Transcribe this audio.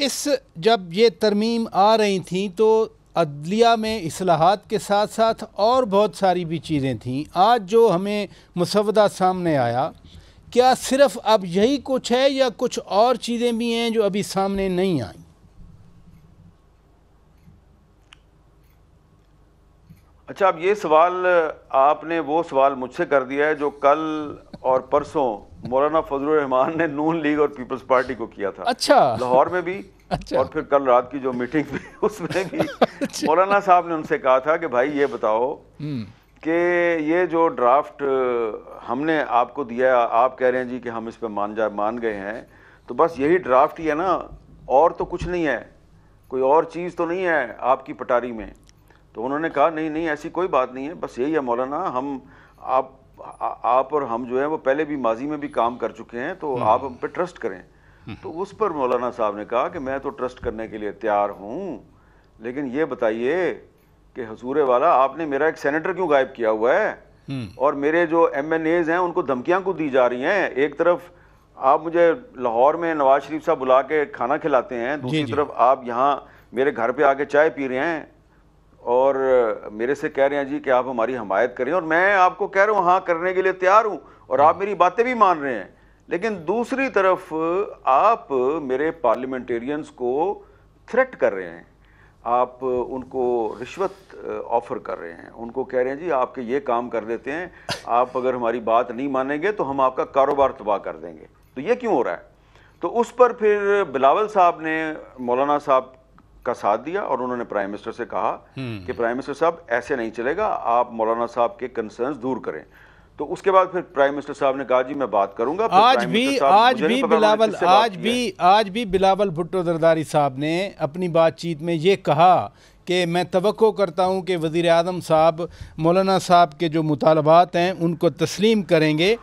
इस जब ये तरमीम आ रही थी तो अदलिया में असलाहत के साथ साथ और बहुत सारी भी चीज़ें थीं आज जो हमें मुसवदा सामने आया क्या सिर्फ अब यही कुछ है या कुछ और चीज़ें भी हैं जो अभी सामने नहीं आई अच्छा अब ये सवाल आपने वो सवाल मुझसे कर दिया है जो कल और परसों मौलाना फजल रहमान ने नून लीग और पीपल्स पार्टी को किया था अच्छा लाहौर में भी अच्छा और फिर कल रात की जो मीटिंग थी उसमें भी अच्छा। मौलाना साहब ने उनसे कहा था कि भाई ये बताओ हम्म। कि ये जो ड्राफ्ट हमने आपको दिया है आप कह रहे हैं जी कि हम इस पर मान जा मान गए हैं तो बस यही ड्राफ्ट ही है ना और तो कुछ नहीं है कोई और चीज़ तो नहीं है आपकी पटारी में तो उन्होंने कहा नहीं नहीं ऐसी कोई बात नहीं है बस यही है मौलाना हम आप आप और हम जो है वो पहले भी माजी में भी काम कर चुके हैं तो आप हम्म। हम पे ट्रस्ट करें हम्म। तो उस पर मौलाना साहब ने कहा कि मैं तो ट्रस्ट करने के लिए तैयार हूँ लेकिन ये बताइए कि हजूरे वाला आपने मेरा एक सेनेटर क्यों गायब किया हुआ है हम्म। और मेरे जो एम एन एज हैं उनको धमकियाँ को दी जा रही हैं एक तरफ आप मुझे लाहौर में नवाज शरीफ साहब बुला के खाना खिलाते हैं दूसरी तरफ आप यहाँ मेरे घर पे आके चाय पी रहे हैं और मेरे से कह रहे हैं जी कि आप हमारी हमायत करें और मैं आपको कह रहा हूँ हाँ करने के लिए तैयार हूँ और आप मेरी बातें भी मान रहे हैं लेकिन दूसरी तरफ आप मेरे पार्लियामेंटेरियंस को थ्रेट कर रहे हैं आप उनको रिश्वत ऑफर कर रहे हैं उनको कह रहे हैं जी आपके ये काम कर देते हैं आप अगर हमारी बात नहीं मानेंगे तो हम आपका कारोबार तबाह कर देंगे तो ये क्यों हो रहा है तो उस पर फिर बिलावल साहब ने मौलाना साहब का साथ दिया और उन्होंने प्राइम मिनिस्टर से कहा हम्म। कि प्राइम मिनिस्टर साहब ऐसे नहीं चलेगा आप मौलाना साहब के कंसर्न्स दूर करें तो उसके बाद फिर प्राइम मिनिस्टर साहब ने कहा जी मैं बात करूंगा आज भी आज भी बिलावल आज भी आज भी बिलावल भुट्टो जरदारी साहब ने अपनी बातचीत में ये कहा कि मैं तो करता हूँ कि वज़ी अजम साहब मौलाना साहब के जो मुतालबात हैं उनको तस्लीम करेंगे